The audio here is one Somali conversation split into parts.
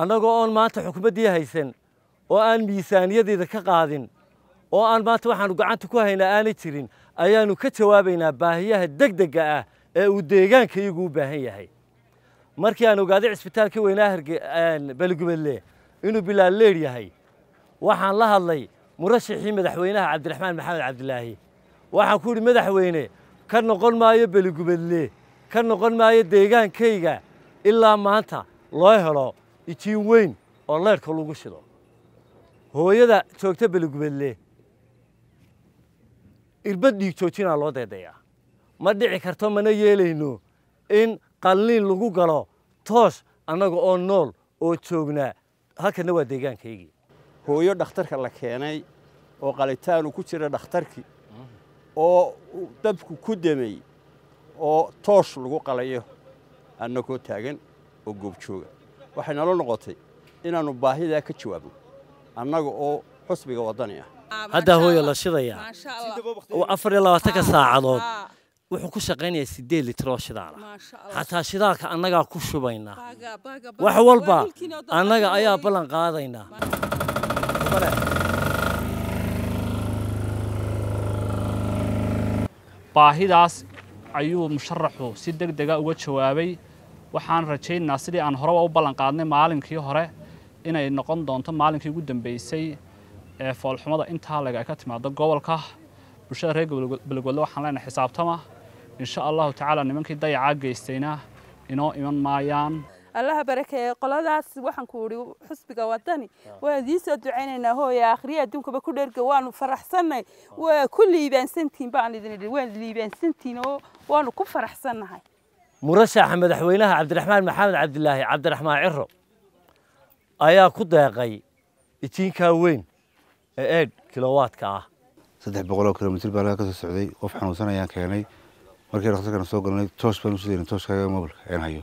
annagoo oon maanta xukumaddii haysan oo aan miisaaniyadeeda ka qaadin oo aan maanta waxaanu gacanta ku haynaa aanay jirin ayaanu ka jawaabaynaa baahiyaha deg degdegga ah ee uu deegaanka iyagu u baahan yahay markii aan ogaaday cisbitaalkii weynaa harbaligubeedle inuu bilaal leer yahay waxaan la hadlay murashaxii madaxweynaha cabdiraxmaan maxamed cabdilaahi waxaan ku idhi madaxweyne ka noqon maayo beligubadle ka noqon maayo deegaankayga ilaa maanta loo helo ijiin weyn oo leedhka lagu shido hooyada joogta belugubedle irbad dhiig joojinaa loo deedeeyaa ma dhici karto mana yeelayno in qalliin lagu galo toosh annaga oo nool oo joognaa halkanna waa deegaankaygii hooyo dhakhtarka la keenay oo qalitaanu ku jira dhakhtarkii oo dabku ku demay oo toosh lagu qalayo annagoo taagan oo goobjooga waxay nalo noqotay inaannu baahidaa ka jawaabno annaga oo xusbiga wadani ah haddaa hooyo la shidayaa oo afar iyo labaatanka saacadood wuxuu ku shaqaynayaa sideed litir oo xataa shidaalka annagaa ku shubaynaa wax walba annaga ayaa ballan qaadaynaa baahidaas ayuu musharaxu si deg dega uga jawaabay waxaan rajaynaa sidii aan horeba u ballanqaadnay maalinkii hore inay noqon doonto maalinkii ugu dambeysay ee foolxumada intaa leg ay ka timaado gobolka bulshada reer balgoodle waxaan leenahay xisaabtama insha allahu tacaala nimankii dayacaa geystayna inoo iman maayaan allaha barakeeye qoladaas waxaan ku idhi xusbiga wadani waa idiinsoo ducaynaynaa hooya akhriya adduunkaba ku dherga waanu faraxsannay waa ku liibaansantihin baan idin idhi waan liibaansantihin oo waanu ku faraxsannahay murashaxa madaxweynaha cabdiraxmaan maxamed cabdilaahi cabdiraxmaan ciro ayaa ku deeqay ijiinkaa weyn ee eed kilowaadka ah saddex boqoloo kilomitir baan ka soo socday qof xanuunsan ayaan keenay markii dhakhtarkana soo galnay toosh baan u shidayna tooshkaaga mobilka aan hayo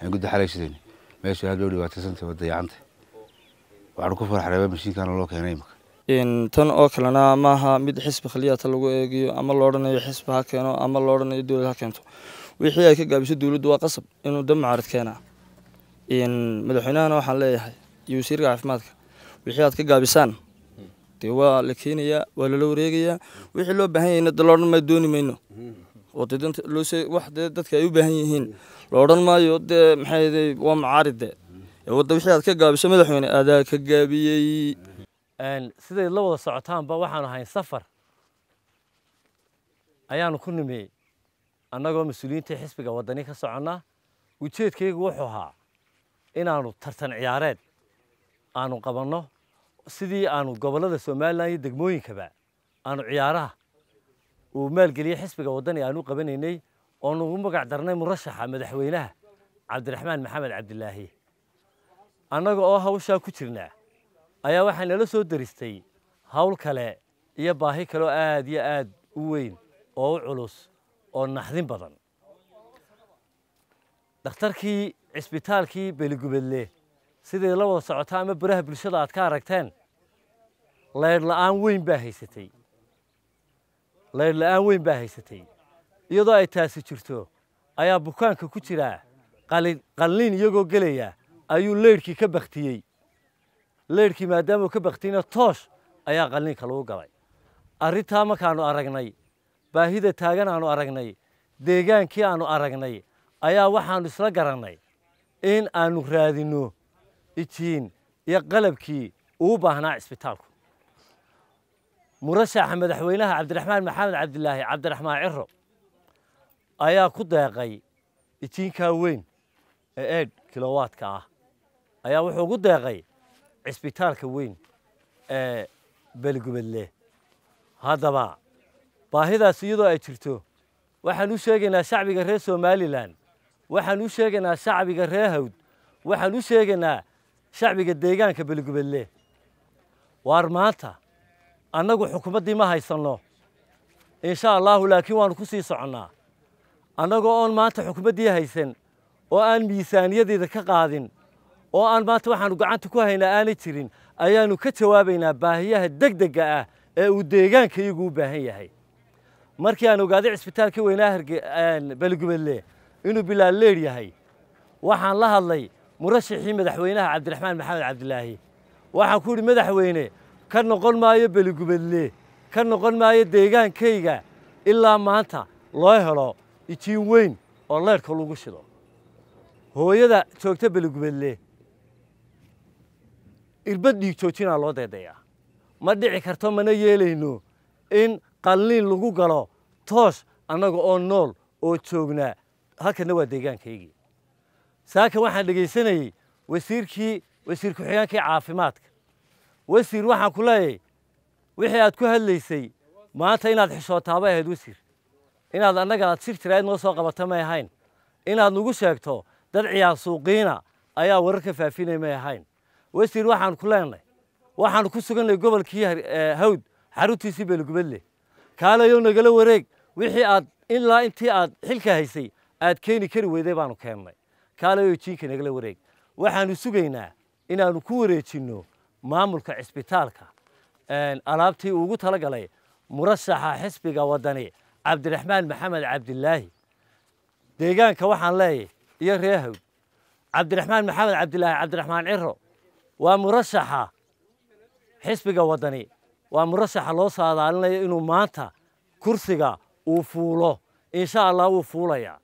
aan gudda xalay shidayna meeshu aad bay u dhibaataysantahy waa dayacantay waxaan ku farxreeba mashiinkaana loo keenay imika tan oo kalena maaha mid xisbi khaliyaata lagu eegiyo ama lo odhanayo xisbi ha keeno ama lo dowlad ha keento wixii ay ka gaabiso dowladdu waa qasab inuu dab mucaarad keenaa madaxweynahana waxaan leeyahay iyo wasiirka caafimaadka wixii aad ka gaabisaan dee waa la keenayaa waa lala wareegayaa wixii loo baahan yahayna de loodhan maayo dooni mayno oo de wax dee dadka ay u baahan yihiin loodhan maayo dee maxay waa mucaaridde wadda wixii aad ka gaabiso madaxweyne adaa ka gaabiyey siday la wada socotaanba waxaanu ahayn safar ayaanu ku nimeeyey annagoo mas-uuliyiintii xisbiga waddani ka soconna ujeedkaygu wuxuu ahaa inaanu tartan ciyaareed aanu qabanno sidii aanu gobollada somalilan iyo degmooyinkaba aanu ciyaaraha uu maalgeliyey xisbiga waddani aanu qabanaynay oo nugu magac darnay murashaxa madaxweynaha cabdiraxmaan maxamed cabdilaahi annaga oo hawshaa ku jirna ayaa waxaa nala soo daristay hawl kale iyo baahi kaleoo oo aad iyo aad u weyn oo u culus oo naxdin badan dhakhtarkii cisbitaalkii beligubadle sidii la wada socota ama baraha bulshada aad ka aragteen laydhla'aan weyn baa haysatay laydhla'aan weyn baa haysatay iyadoo ay taasi jirto ayaa bukaanka ku jiraa qalliin iyagoo gelaya ayuu leydhkii ka baktiyey leyrkii maadaama ka baktiyeyna toosh ayaa qalliinka lagu galay arrintaa markaanu aragnay baahida taagan aanu aragnay deegaankii aanu aragnay ayaa waxaanu isla garannay in aanu raadinno ijiin iyo qalabkii uu baahnaa cisbitaalku murashaxa madaxweynaha cabdiraxmaan maxamed cabdilaahi cabdiraxmaan ciro ayaa ku deeqay ijiinkaa weyn ee eed kilowaadka ah ayaa wuxuu ku deeqay cisbitaalka weyn ee beligubadle haddaba baahidaas iyadoo ay jirto waxaan u sheegaynaa shacbiga reer somalilan waxaan u sheegaynaa shacbiga reer hawd waxaan u sheegaynaa shacbiga deegaanka beligubedle waar maanta annagu xukumaddii ma haysanno insha allaahu laakiin waannu ku sii soconnaa annagoo oon maanta xukumaddii haysan oo aan miisaaniyadeeda ka qaadin oo aan maanta waxaanu gacanta ku haynaa aanay jirin ayaannu ka jawaabaynaa baahiyaha deg dega ah ee uu deegaanka iyagu u baahan yahay markii aan ogaaday cisbitaalka weynaa baligubadle inuu bilaal leer yahay waxaan la hadlay murashaxii madaxweynaha cabdiraxmaan maxamed cabdilaahi waxaan ku yidhi madaxweyne ka noqon maayo beligubadle ka noqon maayo deegaankayga ilaa maanta loo helo ijiin weyn oo leedhka lagu shido hooyada joogta beligubadle irbad dhiig joojinaa loo deedeeyaa ma dhici karto mana yeelayno in qalliin lagu galo toos annaga oo nool oo joognaa halkanna waa deegaankaygii saaka waxaan dhegaysanayey wasiirkii wasiir ku-xigeenkii caafimaadka wasiir waxaan ku leeyahay wixii aad ku hadlaysay maanta inaad xishootaaba ahayd wasiir inaad annaga aad shir jirayd noo soo qabata may ahayn inaad nagu sheegto dad ciyaar suuqiina ayaa wararka faafinay may ahayn wasiir waxaan ku leenahay waxaan ku sugannay gobolkii hawd xaruntiisii beelgubadle kaalayow nagala wareeg wixii aad ilaa intii aad xilka haysay aad keeni kari weyday baanu keennay kaalayow jiinka nagala wareeg waxaanu sugaynaa inaannu ku wareejinno maamulka cisbitaalka alaabtii ugu tala galay murashaxa xisbiga waddani cabdiraxmaan maxamed cabdilaahi deegaanka waxaan leeyahy iyo reehawd cabdiraxmaan maxamed cabdilaahi cabdiraxmaan ciro waa murashaxa xisbiga waddani waa murashaxa loo saadaalinayo inuu maanta kursiga uu fuulo insha allah wuu fuulayaa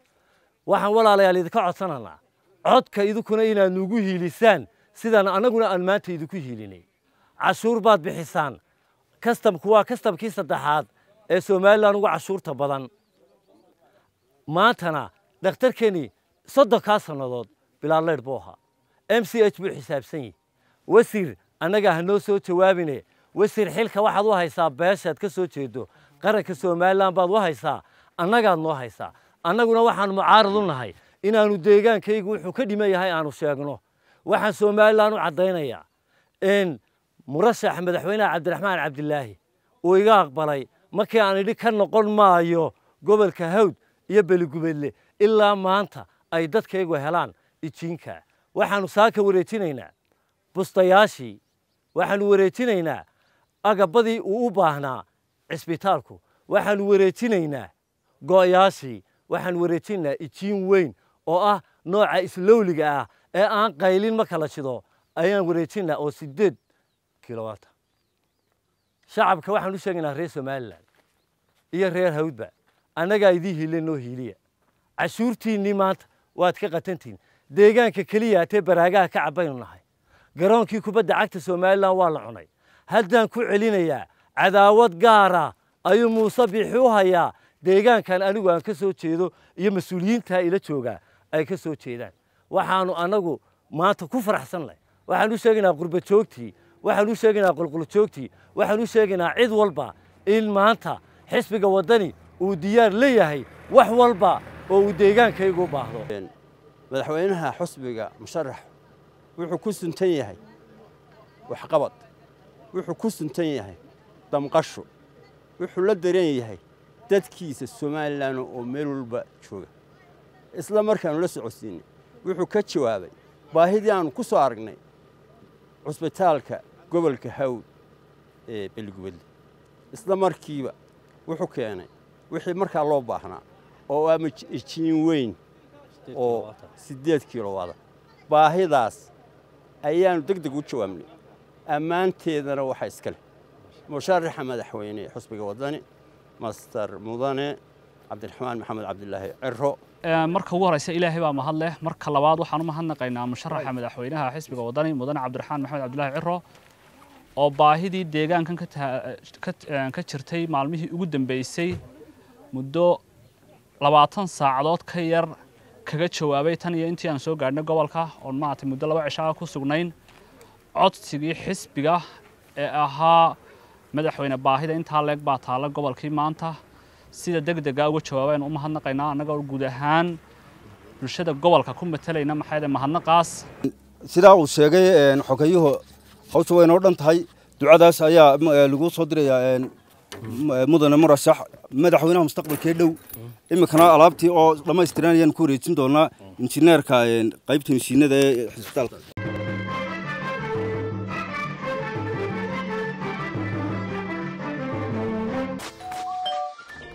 waxaan walaalayaal idinka codsananaa codka idinkuna inaad nugu hiilisaan sidaan annaguna aan maanta idinku hiilinay cashuur baad bixisaan kastamku waa kastamkii saddexaad ee somalilan uga cashuurta badan maantana dhakhtarkeni soddonkaa sannadood bilaadleydh buu ahaa m c h buu xisaabsan yihi wasiir annagaa ha soo jawaabine wesir xilka waxaad u haysaa beeshaad ka soo jeedo qaranka somalilan baad u haysaa annagaad noo haysaa annaguna waxaan mucaarad u nahay inaanu deegaankaygu wuxuu ka dhiman yahay aanu sheegno waxaan somalilan u caddaynayaa in murashax madaxweyneha cabdiraxmaan cabdilaahi uu iga aqbalay markii aan idhi ka noqon maayo gobolka hawd iyo beligubedle ilaa maanta ay dadkaygu helaan ijiinka waxaanu saaka wareejinaynaa bustayaashii waxaanu wareejinaynaa agabadii uu u baahnaa cisbitaalku waxaan wareejinaynaa go'yaashii waxaan wareejinaynaa ijiin weyn oo ah nooca islowliga ah ee aan qaylin marka la shido ayaan wareejinaynaa oo sideed kilowaata shacabka waxaan u sheegaynaa reer somalilan iyo reer hawdba annagaa idii hiile noo hiiliya cashuurtiinnii maanta waad ka qatantihiin deegaanka keliya atee baraagaha ka cabbaynu nahay garoonkii kubadda cagta somalilan waa la cunay haddaan ku celinayaa cadaawad gaara ayuu muuse biixi u hayaa deegaankan anigu aan ka soo jeedo iyo mas-uuliyiintaa ila joogaa ay ka soo jeedaan waxaanu annagu maanta ku faraxsan leh waxaan u sheegaynaa qurbajoogtii waxaan u sheegaynaa qulquljoogtii waxaan u sheegaynaa cid walba in maanta xisbiga waddani uu diyaar leeyahay wax walba oo uu deegaankaygu u baahdo madaxweynaha xusbiga musharax wuxuu ku suntan yahay waxqabad wuxuu ku suntan yahay damqasho wuxuu la daran yahay dadkiisa somalilan oo meel walba jooga isla markaanu la socodsiinay wuxuu ka jawaabay baahidii aanu ku soo aragnay cusbitaalka gobolka hawd ee beligubadle isla markiiba wuxuu keenay wixii markaa loo baahnaa oo ama jiin weyn oo siddeed kilowaada baahidaas ayaanu deg deg u jawaabnay أمانتي إذا روح يسكل مشرح مدحويني حسب وضني مستر مضاني عبد الرحمن محمد عبد الله عرو آه، مرك هو رئيس إلهي ومهلا مرك لواضو حنوم هن قينا مشرح محمد طيب. حوينها حسب وضني مضاني عبد الرحمن محمد عبد الله عرو أو باهدي ديجان كان كت كت كشرتي معلمي يقدم بيسي مدو لواطن ساعات كير كجت شوابي تاني أنتي أنسو قرن قبل كه أو ما تمدلا وعشاء كوسونين codsigii xisbiga ee ahaa madaxweyne baahida intaa leeg baa taalla gobolkii maanta sida degdega uga jawaabeen u mahadnaqaynaa annagoo guud ahaan bulshada gobolka ku matalayna maxaa mahadnaqaas sidaa uu sheegay xogeyuhu hawsha wayna o dhan tahay ducadaas ayaa e, lagu soo dirayaa e, mudane murashax madaxweynaha mustaqbalkee dhow iminkana alaabtii oo dhammaystiranayaan ku wareejin doonaa injineerka qaybta mishiinada ee xisbitaalka